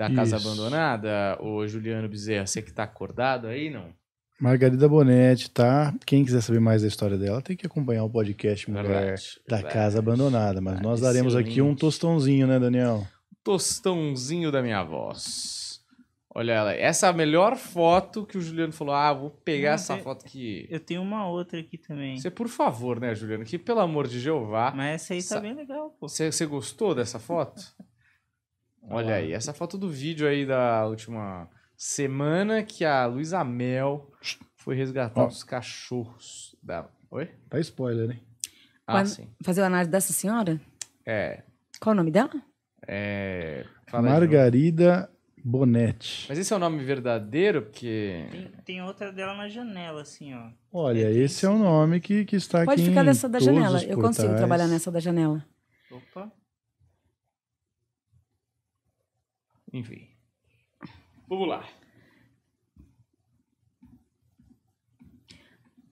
da Isso. Casa Abandonada, o Juliano Bezerra, você que está acordado aí, não? Margarida Bonetti, tá? Quem quiser saber mais da história dela, tem que acompanhar o podcast Mulher verdade, da verdade. Casa Abandonada. Mas ah, nós daremos excelente. aqui um tostãozinho, né, Daniel? Tostãozinho da minha voz. Olha ela, essa é a melhor foto que o Juliano falou. Ah, vou pegar essa eu, foto aqui. Eu tenho uma outra aqui também. Você, por favor, né, Juliano? Que pelo amor de Jeová. Mas essa aí tá bem legal, pô. você gostou dessa foto? Olha aí, essa foto do vídeo aí da última semana que a Luísa Mel foi resgatar os cachorros dela. Oi? Tá spoiler, hein? Ah, Vai sim. Fazer o análise dessa senhora? É. Qual o nome dela? É. fala Margarida Bonetti. Mas esse é o nome verdadeiro, porque. Tem, tem outra dela na janela, assim, ó. Olha, É, esse é o nome que, que está aqui Pode ficar nessa da janela. Eu consigo trabalhar nessa da janela. Opa. Enfim. Vamos lá.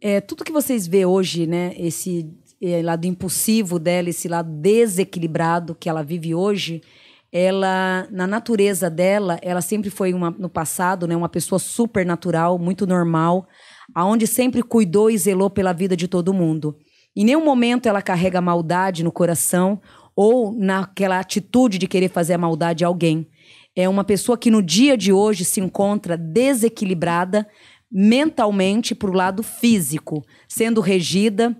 É, tudo que vocês vê hoje, né? Esse é, lado impulsivo dela, esse lado desequilibrado que ela vive hoje, ela na natureza dela, ela sempre foi uma, no passado, né, uma pessoa super natural, muito normal, aonde sempre cuidou e zelou pela vida de todo mundo. Em nenhum momento ela carrega maldade no coração ou naquela atitude de querer fazer a maldade a alguém. É uma pessoa que no dia de hoje se encontra desequilibrada mentalmente para o lado físico, sendo regida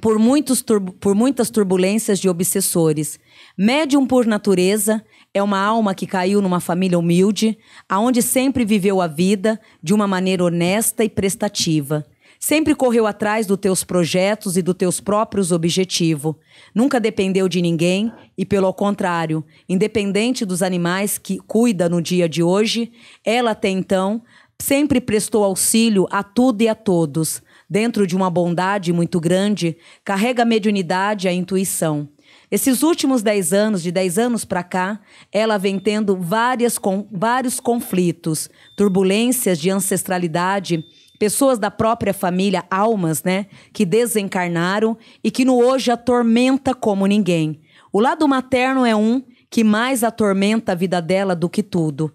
por, muitos por muitas turbulências de obsessores. Médium por natureza, é uma alma que caiu numa família humilde, aonde sempre viveu a vida de uma maneira honesta e prestativa. Sempre correu atrás dos teus projetos e dos teus próprios objetivos. Nunca dependeu de ninguém e, pelo contrário, independente dos animais que cuida no dia de hoje, ela até então sempre prestou auxílio a tudo e a todos. Dentro de uma bondade muito grande, carrega a mediunidade e a intuição. Esses últimos dez anos, de dez anos para cá, ela vem tendo várias, com, vários conflitos, turbulências de ancestralidade pessoas da própria família, almas, né, que desencarnaram e que no hoje atormenta como ninguém. O lado materno é um que mais atormenta a vida dela do que tudo.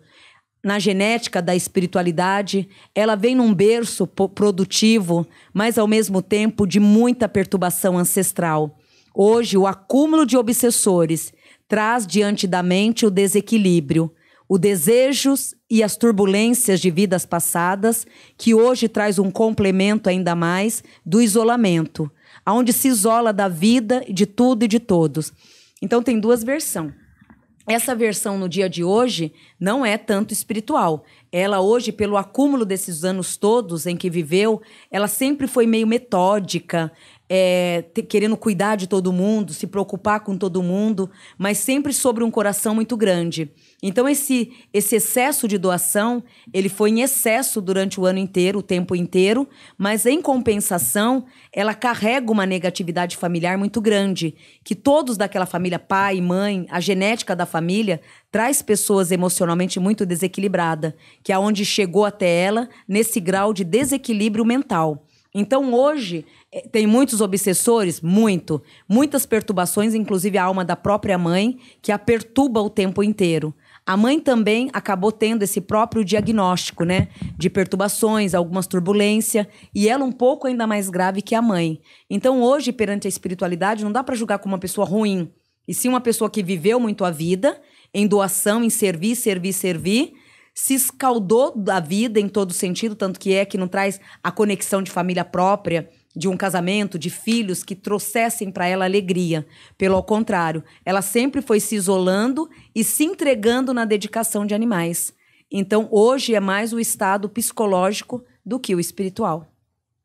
Na genética da espiritualidade, ela vem num berço produtivo, mas ao mesmo tempo de muita perturbação ancestral. Hoje, o acúmulo de obsessores traz diante da mente o desequilíbrio os desejos e as turbulências de vidas passadas, que hoje traz um complemento ainda mais do isolamento, aonde se isola da vida, de tudo e de todos. Então tem duas versões. Essa versão no dia de hoje não é tanto espiritual, ela hoje, pelo acúmulo desses anos todos em que viveu, ela sempre foi meio metódica, é, te, querendo cuidar de todo mundo, se preocupar com todo mundo, mas sempre sobre um coração muito grande. Então esse esse excesso de doação, ele foi em excesso durante o ano inteiro, o tempo inteiro, mas em compensação, ela carrega uma negatividade familiar muito grande, que todos daquela família, pai, mãe, a genética da família traz pessoas emocionalmente muito desequilibrada, que é onde chegou até ela nesse grau de desequilíbrio mental. Então hoje eh, tem muitos obsessores, muito, muitas perturbações, inclusive a alma da própria mãe, que a perturba o tempo inteiro. A mãe também acabou tendo esse próprio diagnóstico, né? De perturbações, algumas turbulência, e ela um pouco ainda mais grave que a mãe. Então, hoje, perante a espiritualidade, não dá para julgar como uma pessoa ruim. E se uma pessoa que viveu muito a vida, em doação, em servir, servir, servir, se escaldou da vida em todo sentido, tanto que é que não traz a conexão de família própria, de um casamento, de filhos que trouxessem para ela alegria. Pelo contrário, ela sempre foi se isolando e se entregando na dedicação de animais. Então, hoje é mais o estado psicológico do que o espiritual.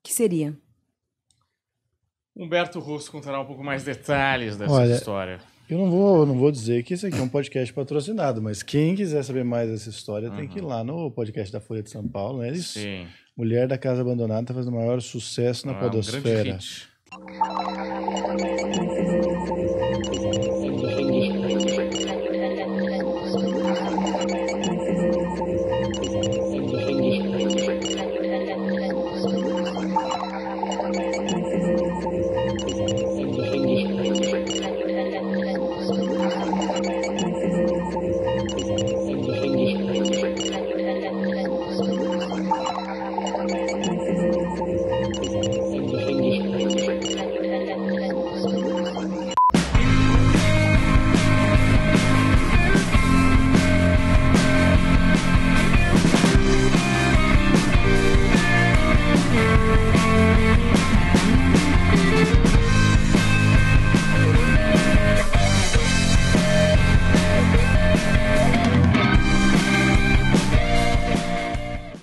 Que seria? Humberto Russo contará um pouco mais detalhes dessa Olha, história. Eu não vou, não vou dizer que isso aqui é um podcast patrocinado, mas quem quiser saber mais dessa história uhum. tem que ir uhum. lá no podcast da Folha de São Paulo, né? Sim. Mulher da Casa Abandonada está fazendo o maior sucesso na ah, é podosfera. Um grande hit.